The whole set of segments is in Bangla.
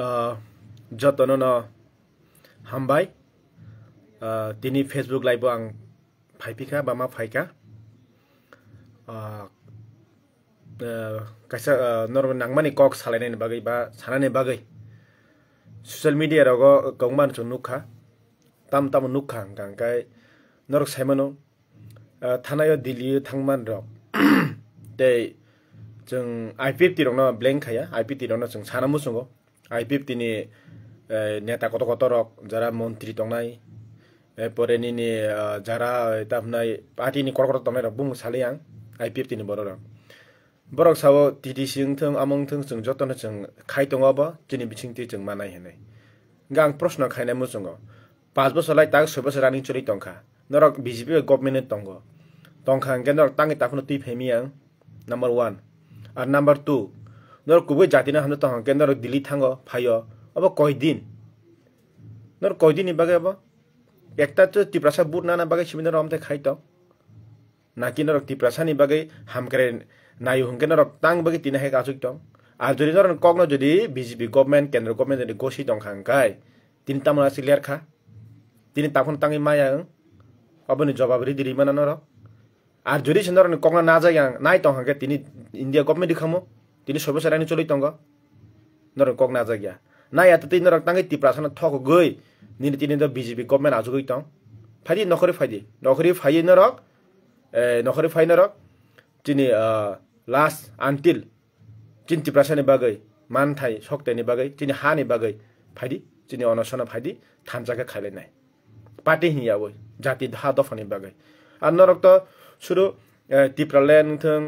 जतन ह ा म i ा य दिनै फ े स o ु क लाइभआव आं i ा य फ ि ख ा बा मा फायखा गायसा न र ् म a n g ा a म i k ि कक a ा a ा य न ा य न ि बागै बा सानायनि बागै ससियेल म ि ड o य o रग n ं ब ा न स ो नुखा tam tam nuk khang kang kai norok saimano thana yo dili thangman rok te jeng ip ti rong na blank h a y a ip ti rong na jeng sana musungo IPF তিনি নেতা কত কত রক যারা মন্ত্রী টংনাই এরপরে নিনি যারা তাপনাই পার্টিনি কত কত টংনাই রক বুম সালে আং আইপিএফ তিনি বড় রক বরক সাও টিটি সিং থং আমং থং চং যতন চং খাই টংব চিনি বিছিংতি চং মানাই হেনাই গাং প্রশ্ন খাইনাই মুচঙ্গ পাঁচ বছর লাই তাক ছয় বছর রানিং চলি টংখা নরক বিজেপি গভর্নমেন্টের টঙ্গ টংখা কেন তাঙ্গে তাপনো তুই ফেমি আং নাম্বার ওয়ান আর নাম্বার টু নর কুবে জাতি হানো তো হংকে নর দিলি থাঙ্গ ফাইও অব কয়দিন নর কয়দিন ইবাগে অব একটা তো তিপ্রাসা বুট না না বাগে সিমিন্দর অমতে খাইতাও নাকি নরক তিপ্রাসা নি বাগে হামকারে নাই হুমকে নরক তাং বাগে তিনা হেক আসুক তং আর যদি ধরেন কগ্ন যদি বিজেপি গভর্নমেন্ট কেন্দ্র গভর্নমেন্ট যদি গোসি দংখাঙ্কাই তিনি তামন আছে লিয়ার খা তিনি তখন তাঙ্গি মায়া অবনি জবাবরি দিলি মানা নর আর যদি সে ধরেন কগ্ন না যায় নাই তহাঙ্কে তিনি ইন্ডিয়া গভর্নমেন্ট খামো tini sobo sarani choli tongo norok kok naja gya na ya tini norok tangi ti prasana thok goi nini tini do BJP government aju goi tong phadi nokhori phadi nokhori phai norok nokhori phai norok tini last until tini ti prasani bagai মান থাই শক্তাইনি বাগৈ চিনি হানি বাগৈ ফাইদি চিনি অনশনা ফাইদি থানজাকে খাইলে নাই পাটি হিয়া বই জাতি ধা দফানি বাগৈ আর নরক তো শুরু টিপ্রালেন থং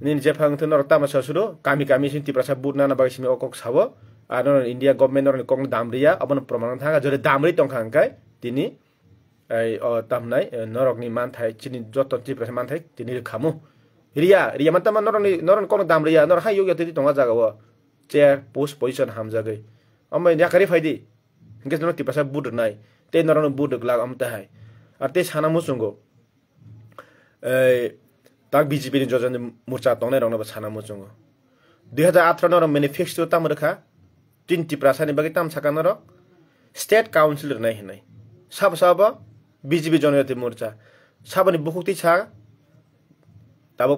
nini jephang tu nor tama sasuro kami kami sin ti prasa bur nana bagasi mi okok sabo ano India government nor kong damriya abon promanan thanga jore damri tong khangkai tini এই তামনাই নরকনি মান থাই চিনি যত জি প্রেস মান থাই তিনি খামু রিয়া রিয়া মান তামা নরকনি নরন কোন দাম রিয়া নর হাই ইয়োগ্য তিতি টঙ্গা জাগাও চেয়ার পোস্ট পজিশন হাম জাগাই আমি ইয়াকারি ফাইদি ইংকে নর তি পাসা বুড নাই তে নরন বুড লাগ আমতে হাই আর তে সানা মুসুঙ্গো এই ता बिजेपी जनजाति मोर्चा तौन छाना म चाहिँ दुई हजार अठार तीन मेनिफेस्टो तामाखा तिन ताम बाँकी तामा स्टेट काउन्सिलहरू नै हेर्ने साबो सो बिजेपी जनजाति मोर्चा सबै बहुती छा त अब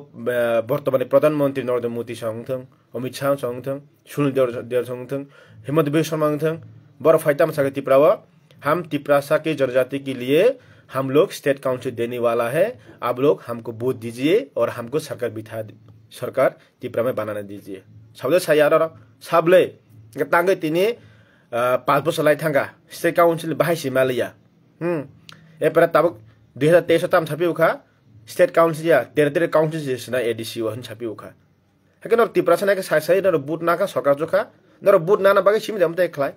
वर्तमान प्रधानमन्त्री नरेन्द्र मोदी मोदीसँग अमित शाह शाहसँग सुनिल देव देव शर्मा हिमन्त बर हिङथङ बरफाइ तामासा तिप्रा हो हाम टिप्रा साकै जनजातिकी लिए हम लोग स्टेट काउंसिल देने वाला है आप लोग हमको वोट दीजिए और हमको सरकार बिठा सरकार त्रिपुरा त्रिपुरामा बनान दिजिए सबले सयर सबले तांगे तिनी पाँच बस लाई थांगा स्टेट काउंसिल बाहर लिया सिमालिया हम्म। पर तब दुई हजार तेईस तम छपी उखा स्टेट काउंसिल या तेरे तेरे काउंसिल से ना एडीसी वहन छपी उखा है कि नर तिपरासना के साथ साथ नर बूट ना का सका जोखा नर बूट ना ना बाकी सीमित हम तो एक खिलाए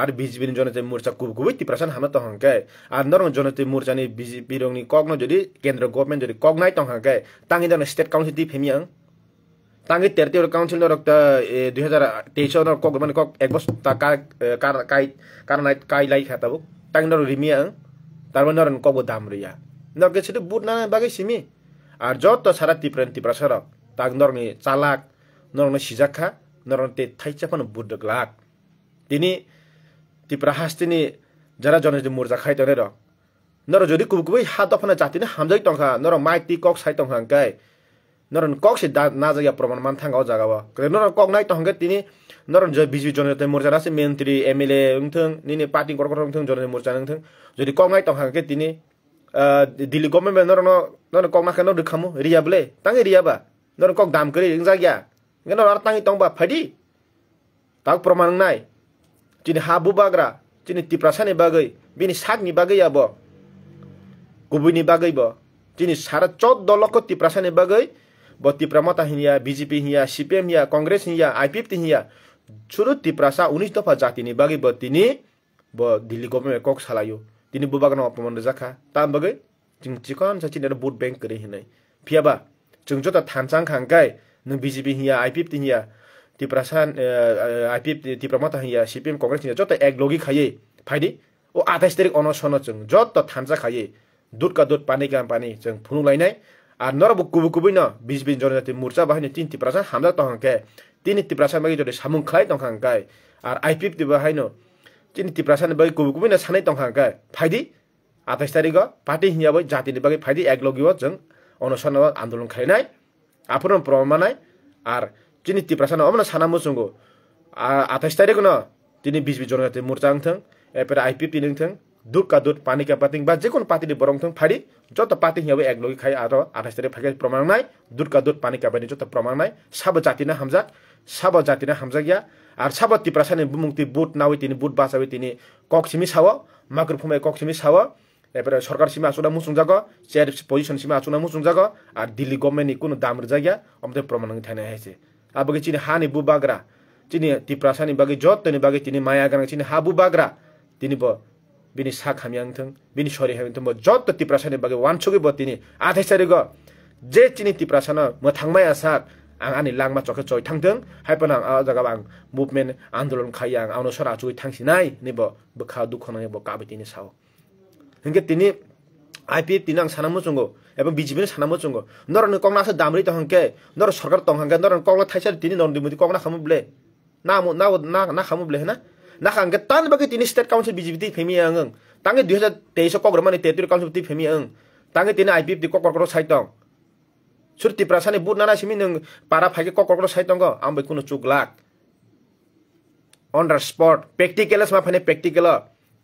আর বিজেপির জনতা মোর্চা খুব খুবই তীব্রসান হামা তহংকায় আর নরং জনতা মোর্চা নি বিজেপির কগ্ন যদি কেন্দ্র গভর্নমেন্ট যদি কগ্নাই তহংকায় তাঙ্গি জন স্টেট কাউন্সিল দি ফেমি আং তাঙ্গি তেরতে কাউন্সিল রক্ত দুই হাজার তেইশ কক মানে কক এক বছর কারণ কাই লাই খাতাবো তাঙ্গি নর রিমি আং তারপর মানে নরেন কব দাম রিয়া নরকে সেটা বুট না বাগে সিমি আর যত সারা তীব্রেন তীব্রাসার তাক নরনি চালাক নরনে সিজাখা নরনতে থাইচাফানো বুট লাক তিনি tipra hastini jara jonajdi murja khai tone ro noro jodi kubukubui hat dofana jatini hamjai tongkha noro mai ti kok sai tongkha angkai নরন কক সে না জায়গা প্রমাণ মান থাঙ্গাও জাগাব নরন কক নাই তহঙ্গে তিনি নরন যে বিজেপি জনতা মোর্চা আছে মন্ত্রী এম এল এ ওংথং নিনি পার্টি করকথং জনতা মোর্চা ওংথং যদি কক নাই তহঙ্গে তিনি দিল্লি গভর্নমেন্ট নরন নরন কক নাখানো রেখামো রিয়া বলে তাঙ্গে রিয়াবা নরন কক দাম করে জাগিয়া নরন আর তাঙ্গি তংবা ফাইডি তাক প্রমাণ নাই जिनी हा बग्रा जिनी तिप्रासान बाहि बिनी बगै बो जी सारा चो दलो तिप्रासाने बागै ब टिप्रामता हिया बिजेपी हिया सिपिएम हिया कङ्रेस हिया आइपीएफ तिया सुरु तिप्रासा उनी दफा जाति बगैब तिनी ब दिल्ली गभर्नमेन्ट कि दिन बनाउँन तिखन छिनीहरू भोट बेङ्क गर फिय जुन जो त थान खाङ बिजेपी हिया आइपीएफ तिया तिप्रासान आइपिएफ तिप्रा माता हिया सिपिएम कङ्ग्रेस हिया जत एक लोगी खाइए फाइदि ओ आठाइस तारिक अनसन जों जत थानसा खाइए दुध का दुध पानी का पानी जों फुनु लायनाय আর নরব কুবু কুবুই ন বিশ বিশ জনজাতি মোর্চা বাহিনী তিন তিপ্রাসান হামলা তহংকে তিন তিপ্রাসান বাকি যদি সামুং খাই তংখাংকায় আর আইপিএফ দিব হাইনো তিন তিপ্রাসান বাকি কুবু কুবুই না সানাই তংখাংকায় ফাইদি আঠাইশ তারিখ পার্টি হিয়াবই জাতিনি বাকি ফাইদি এক লগিও जों অনশন আন্দোলন খাইনাই আপনার প্রমাণায় আর chini depression amna sana musungo athais tarik na tini bis বিশ jonate murchang thang এরপরে আইপি পিলিং থং দুধ কা দুধ পানি কে পাতিং বা যে কোনো পাতি বরং থং ফাড়ি যত পাতি হিয়াবে এক লগে খাই আর আঠাইশ তারিখ ফাঁকে প্রমাণ নাই দুধ কা দুধ পানি কা পানি যত প্রমাণ নাই সাব জাতি না হামজাক সাব জাতি না হামজাক ইয়া আর সাব তি তিপ্রাসানি মুক্তি বুট নাওই তিনি বুট বাঁচাবে তিনি কক সিমি সাও মাকর ফুমাই কক সিমি সাও এরপরে সরকার সিমে আসুনা মুসং যাক চেয়ার পজিশন সিমে আসুনা মুসং যাক আর দিল্লি গভর্নমেন্ট কোনো দাম গিয়া অমতে প্রমাণ থাকে হয়েছে अब बगे चिनी हाब बग्रा चिनी तिप्रासान बगे ज्ने बगे म्याङ हा बु बग्रा तिनी बो वि साख हामी वि सोहे हामी जत् तिप्रा सानो बगे ओानसके बिनी आधा सारे गे चिनी टिप्रा सानो मै सङ अनिमा चेत चैठ हैपना मुभमेन्ट आन्दोलन खाइ आउन सरो बुख नै बो कि साउक तिनी आइपि तिन सानो এবং বিজেপির সানামো চুঙ্গ নরন কংনা আছে দামরি তহংকে নর সরকার তহংকে নর কংলা থাইসার তিনি নরেন্দ্র মোদী কংলা খামু বলে না না না না খামু বলে না না খাঙ্গে তান বাকি তিনি স্টেট কাউন্সিল বিজেপি ফেমি আং তাঙ্গে দুই হাজার তেইশ কগ্রমানি তেতুর কাউন্সিল তি ফেমি আং তাঙ্গে তিনি আই পি এফ কক্রক্র সাইতং সুর সানি বুট নানা সিমি নং পারা ফাইকে কক্রক্র সাইতঙ্গ আমি কোনো চুক লাগ অন দ্য স্পট প্রেকটিকেল মা ফাইনে প্র্যাকটিক্যাল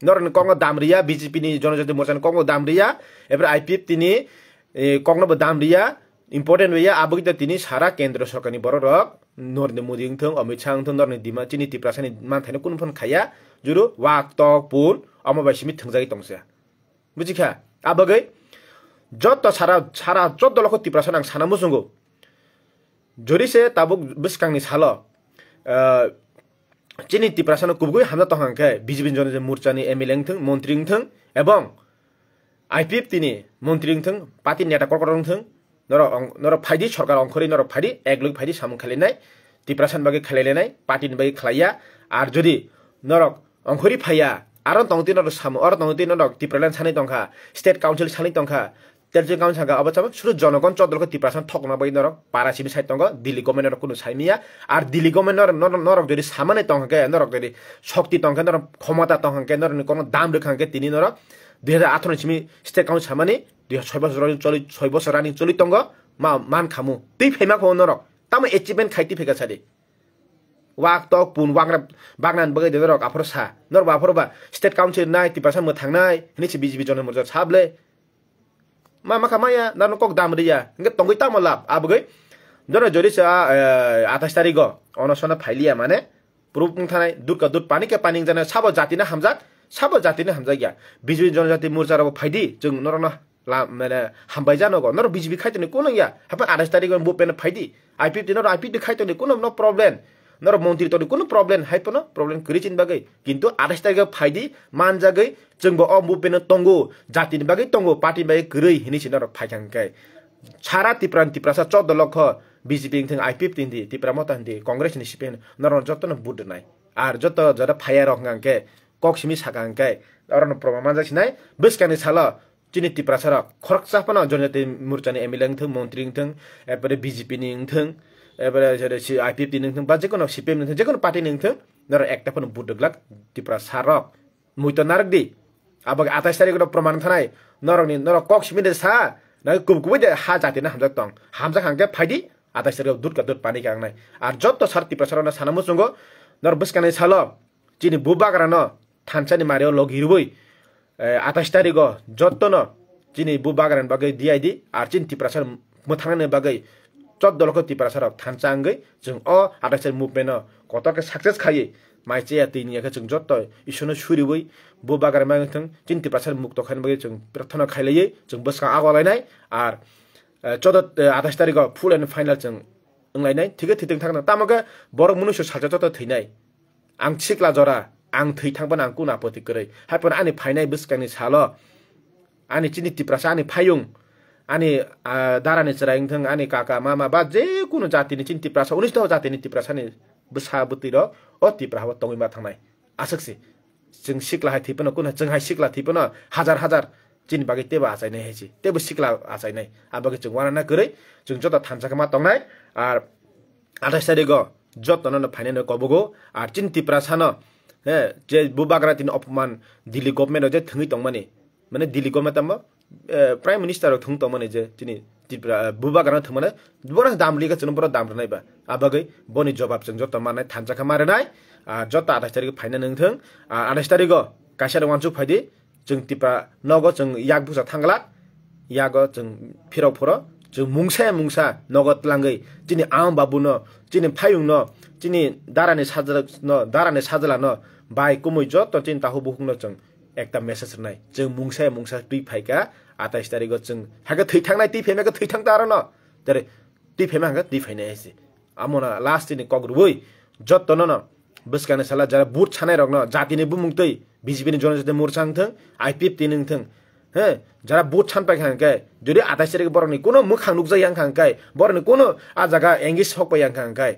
নরেন কঙ্গ দামরিয়া বিজেপি জনজাতি মোর্চা কঙ্গ দামরিয়া এবার আই পি এফ তিনি কংনব দাম রিয়া ইম্পর্টেন্ট রিয়া আবুক তিনি সারা কেন্দ্র সরকারি বড় রক নরেন্দ্র মোদী থ অমিত শাহ থ নরেন্দ্র দিমা চিনি টিপ্রাসানি মানথাইনি কোন ফোন খাইয়া জুরু ওয়াক টক পুন অমাবাসী থংজাগি টংসা বুঝিখা আবগে যত সারা সারা চোদ্দ লক্ষ টিপ্রাসান আং সানামো সঙ্গো যদি সে তাবুক বিসকাংনি সাল চিনি টিপ্রাসানো কুবগুই হামজা তহাংখে বিজেপি জন মোর্চানি এমএলএ এল মন্ত্রী থ এবং আইপিএফ তিনি মন্ত্রী থং পাতি নেতা কর্কট থং নর নর ফাইদি সরকার অংখরি নর ফাইদি একলগ ফাইদি সামুং খালি নাই টিপ্রাসান বাকি খালাইলে নাই পাতিন বাকি খালাইয়া আর যদি নরক অংখরি ফাইয়া আর তংতি নর সামু আর তংতি নরক টিপ্রালান সানি টংখা স্টেট কাউন্সিল সানি টংখা তেলচে গাঁও সাঙ্গা অবচাম শুধু জনগণ চদ্রক তিপ্রাসান ঠক নবাই নরক পারাসিবি সাই তঙ্গ দিল্লি গভর্নমেন্টর কোনো সাইমিয়া আর দিল্লি গভর্নমেন্টর নরক যদি সামানে তংকে নরক যদি শক্তি তংকে নরক ক্ষমতা তংকে নরক কোনো দাম রেখাঙ্কে তিনি নরক দুই হাজার আঠৰ নিচিমি ষ্টেট কাউন্সিল সামানি দুই ছয় বছৰ চলি ছয় বছৰ ৰাণী চলিতংগ মা মান খামু তুই ফেমা খো নৰক তাম এচিভমেণ্ট খাইতি ফেকা চাদে ৱাক টক পুন ৱাংৰা বাগনান বগাই দে ৰক আফৰ চা নৰ বাফৰ বা ষ্টেট কাউন্সিল নাই তি পাৰ্চেণ্ট মই থাংনাই হেনিছে বিজেপি জনমৰ্জা চাবলে মা মা খামায়া না নকক দাম ৰিয়া এনেকৈ টংগৈ তাম লাভ আবগৈ ধরো যদি আঠাশ তারিখ অনশনে ফাইলিয়া মানে প্রুফ থানায় দুধ দুধ পানিকে পানি জানে সাব জাতি না হামজাক सबै जाति नै हाम्रो जाग्या बिजुली जनजाति मोर्चा र अब फाइदि जुन नर न ला मेरो हामी जानु गर्नु र बिजुली खाइ त नि कुन या हाम्रो आठाइस तारिक गर्नु बोपेन फाइदि आइपी तिनीहरू आइपी दि खाइ त नि न प्रब्लम नर मन्त्री त कुनै प्रब्लम खाइ पनि प्रब्लम गरी चिन्नु किन्तु आठाइस तारिक फाइदि मान जागै जुन अ बोपेन तङ्गो जाति नि बाँकै तङ्गो पार्टी बाँकै गरी हिँडी छिन् र फाइ खाङ्काए छारा तिप्रा तिप्रा छ चौध लख बिजेपी थियो आइपिप तिन्थे तिप्रा मत थिएँ कङ्ग्रेस निस्पेन नर जत्तो न बुट नै आर जत्तो जत्तो फाइ रङ्गाङ्के कक्समी छाकाङ क्या अरन प्रोग्राम मान्छे सिनाइ बेसकाने छाल चिनी टिप्रा छ र खरक चाप न जनजाति मोर्चा नि एमएलए थुङ मन्त्री थुङ एपरे बिजेपी नि थुङ एपरे जरे सी आईपीपी नि थुङ बाजेको न सीपीएम नि थुङ जेको न पार्टी नि थुङ नर एकटा पनि बुड ग्लक टिप्रा छ र मुइत नारक दि अब आतास तारिक प्रमाण थनाइ नर नि नर कक्समी छा न कुब हा जाति न हमजक तंग हमजा खान फाइदी आतास तारिक दुर्क दुर्क पानी का नाइ आ जत्त छर टिप्रा छ र न सानो मुसुङ गो नर बेसकाने छाल चिनी बुबा गरा न থানসানি মারিও লগ হিরবই আঠাশ তারিখ যত্ন চিনি বু বাগান বাকে দিয়াই দি আর চিন তিপ্রাসার মোথানানি বাকে চোদ্দ লক্ষ তিপ্রাসার থানসা আঙ্গই যোন অ আঠাশ তারিখ মুভমেন্ট কতকে সাকসেস খাই মাইচে আতি নিয়াকে যোন যত ঈশ্বর সুরিবই বু বাগান বাকে থং চিন তিপ্রাসার মুক্ত খান বাকে যোন প্রার্থনা খাইলাই যোন বসকা আগলাইনাই আর চোদ্দ আঠাশ তারিখ ফুল এন্ড ফাইনাল যোন ওংলাইনাই ঠিকই থিতং থাকা তামাকে বড় মনুষ্য সাজা যত থৈনাই আং ঠিক জরা आं थैथांबानो आं कुना पति करै हायपन आंनि फायनाय बोसोरखांनि साल आंनि चिनि टिप्रास आंनि फायुं आंनि दारानि चिरायंथों आंनि काका मामा बा जेखुनु जातिनि चिनि तिप्रासा उनिस दङ जातिनि तिप्रासानि बोसा बोतिर अ तिप्राहाबो तङैमा थांनाय आसोकसि जों सिख्लाहाय थैपन जोंहाय सिख्ला थैपन हाजार हाजार चिनि बागै तेबो आजायनाय हायसि तेबो सिख्ला आजायनाय आबागै जों वाना करै जों जता थानसाखोमा तंनाय आर आठाइस तारिख जतन फाइनाय कबगो आर चिन तिप्रासान हे जे बुबाग्रा तिन अपमान दिल्ली गभर्मेन्ट जे थुङै तङ मानि माने दिल्ली गभर्मेन्ट त प्राइम मिनिस्टर थुङ तङ मानि जे तिनी बुबाग्रा थुङ मानि बर दामलिक छन बर दाम रनैबा आबागै बनि जवाब छन जत माने थानजा खा मारे नाय आ जत आ दैतरिक फाइन नङ थुङ आ आनै तारिक फाइदि कासेर वान्जु जों तिपा नगो जों याक बुसा थांगला याग जों फिरो फोर जों मुङसा मुङसा नगत लांगै तिनी आम बाबु न तिनी फायुङ न तिनी दाराने साजल न दाराने साजल न bai kumui jot ton chin tahu buhung no chung ekta message nai chung mungsa mungsa tui phai ka atais tari go chung haga thui thang nai ti phema ka thui thang tar no tere ti phema ga ti phai nai si amona last ni kog ruoi jot ton no biskane sala jara bur chanai rok no jati ni bumung tui BJP জন যদি মোর চাং থং আইপিএফ তিন থং হ্যাঁ যারা বুট ছান পাই খাঙ্কাই যদি আঠাইশ তারিখ বরনি কোনো মুখ খাং নুকজাই আং খাঙ্কাই বরনি কোনো আ জায়গা এঙ্গিস হক পাই আং খাঙ্কাই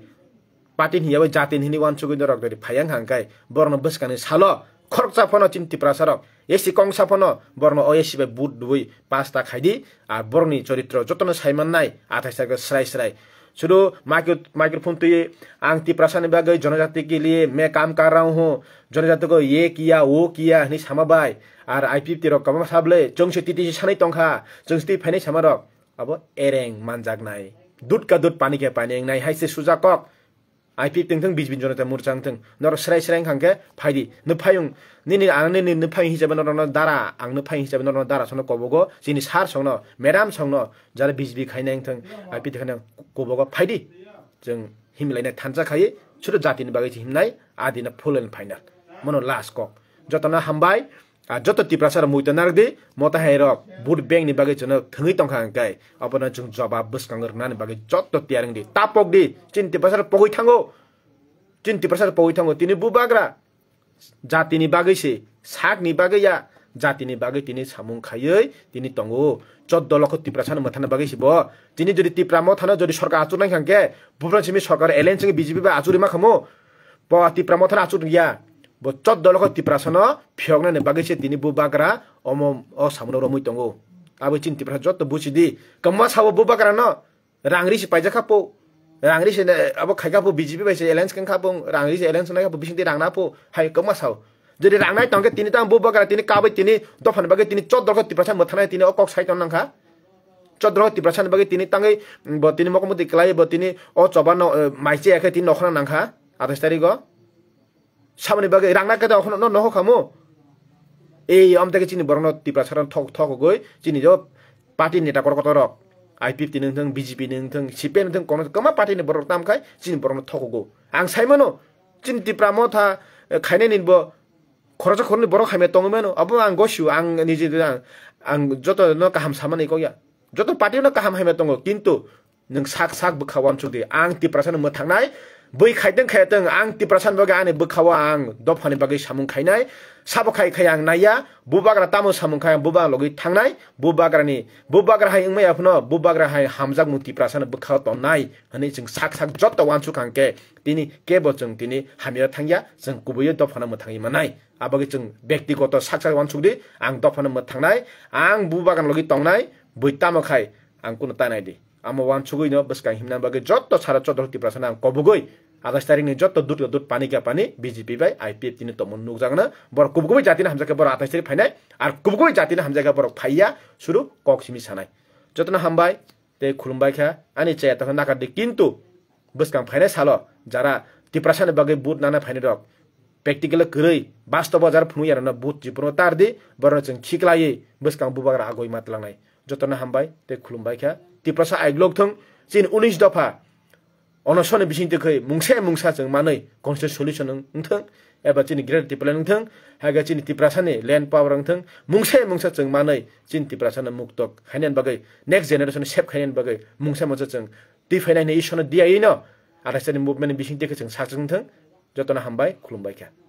patin hiya wai jatin hini wan chugin rok dari phayang hangkai borno bus kani salo খরচা ফন চিন্তি প্রাসারক এসি কংসা ফন বর্ণ অয়েসি বাই বুট দুই পাঁচটা খাইদি আর বর্ণি চরিত্র যতন সাইমান নাই আঠাইশ তারিখে স্রাই স্রাই শুধু মাইক্রো माइक्रोफोन तो ये आंगती प्रशासन विभाग जनजाति के लिए मैं काम कर रहा हूँ जनजाति को ये किया वो किया हनी सामाबाय आर आई पी तिर कमा साबले चौंसे तीती सानै तंखा चौंसे फैनै सामारक अब एरें मानजाक नाय दुध का दुध पानी के पानी नाय हाइसे सुजाকক आइपी तिङ विजवि जनता मुर्थ न स्रै सिया खाँके फाइदिफाङ नि फिङ हिसाबले नारा फिङ न दारा सौ गबगो जिनि सार सौन मेरो सङ् जा वि खाइन हिँड आइपिङ गबोगो फाइदि जों हिमल तनजा खै सो जातिनि बगैँ हिना फुल फुलन फाइनल मन लास्ट क जतना हामी jototi prasar muita narde mota hairo bud bank ni bagi chana thangi tongkhang kai apana chung jobab buskangar nan bagi jototi arang di tapok di chinti prasar pogoi thango chinti prasar pogoi thango tini bubagra jati ni bagi se sak ni bagi ya jati ni bagi tini samung khaioi tini tongo 14 লক্ষ টিপ্রাসান মথানা বাগে শিব তিনি যদি টিপ্রা মথানা যদি সরকার আচুর নাই খাঙ্কে ভুবন সিমি সরকার এলায়েন্স বিজেপি বা আচুরিমা খামো টিপ্রা মথানা আচুর গিয়া bo chot dolo ko tiprasano phyogna ne bagise tini bu bagra omo o samro romui tongo abo chin tipra jot buchi di kamma sabo bu bagra no rangri si paija khapo rangri se abo khaika po bjp bai se alliance kan khapo rangri se alliance na khapo bising di rangna po hai kamma sabo যদি রাংনাই টঙ্কে তিনি তাম বু বাগারা তিনি কাবৈ তিনি দফান বাগে তিনি চদ্র তিপ্রাসান মথানায় তিনি অকক সাই টনাংখা চদ্র তিপ্রাসান বাগে তিনি তাঙ্গৈ তিনি মকমতি ক্লাই তিনি অ চবা মাইচে একে তিনি নখনা নাংখা আঠাইশ তারিখ samani bage rangna kada w hono no no k a m u ei am t e k e chini borno o tipra s h a r a n t o k t o k goi chini jo p a t i n i t a kor o kotor i p i p t i n e n g thang BJP i i nin e n g thang CPM e thang kono kama p a t i ni borok tam k a i chini borno o t o k go ang saimano chini tipra mo t a k a i n e nin bo koro cok koro borono tong meno. Abo ni kai a me খরচ খরনি বড় খাইমে t ং ম ে ন ো আব আং গসু আং নিজে আং যত ন কাহাম সামানি কয়া যত পার্টিও me tong হাইমে তঙ্গ কিন্তু নং সাক সাক বখাওয়াম চুদি আং তি প্রাসান ম a n g nai. बै खाइदों खाइदों आं तिप्रा सानबागा आंनि बोखावा आं दफानि बागै सामुं खाइनाय साबो खाइखाय आं नाया बुबाग्रा तामो सामुं खाय बुबा लगै थांनाय बुबाग्रानि बुबाग्राहाय ओंमायाफनो बुबाग्राहाय हामजाग मुं तिप्रा सान बोखाव तनाय हनै जों साक साक जत वानसु खांके तिनि केबो जों तिनि हामिया थांया जों गुबैयै दफाना मोथाङै मोनाय आबागै जों व्यक्तिगत साक साक वानसुदि आं दफाना मोथांनाय आं बुबाग्रा लगै तंनाय बै तामो खाय आं कुन तानाय दि आमा वानसुगैनो बसकां हिमना बागै जत सारा चदर तिप्रा सान आं कबुगै अगस्त तारिक नै जत्तो दुध दुध पानी क्या पानी बिजेपी भाइ आइपिए तिन त मुन नुक जाग्न बर कुबुकुबै जातिले हाम्रो बर आठाइस तारिक फाइनाइ आर कुबुकुबै जातिले हाम्रो जग्गा बर फाइया सुरु कक्सिमी सानाइ जतना हाम भाइ त्यही खुलुम भाइ ख्या अनि चाहिँ तखन नाका किन्तु बुसका फाइनाइ साल जारा तिप्रासाने बगे बुथ नाना फाइने र प्र्याक्टिकल गरै वास्तव बजार फुनु यार न बुथ जिपुर तार दिए बर चाहिँ छिक लाइए बुसका बुबाग्र आगो मात लाग्नाइ जतना हाम भाइ त्यही खुलुम भाइ ख्या तिप्रासा आइग्लोग थुङ चिन उन्नाइस दफा ono shone bising te khay mungse mungsa chang manai concept solution ang thang eba chini great tipla ang thang haga chini tiprasa ne land power ang thang mungse mungsa chang manai chin tiprasa na muktok hainan bagai next generation shape hainan bagai mungse mungsa chang ti phainai ne ishona dia ino arasani movement bising te khay chang sak chang thang jotona hambai khulumbai kya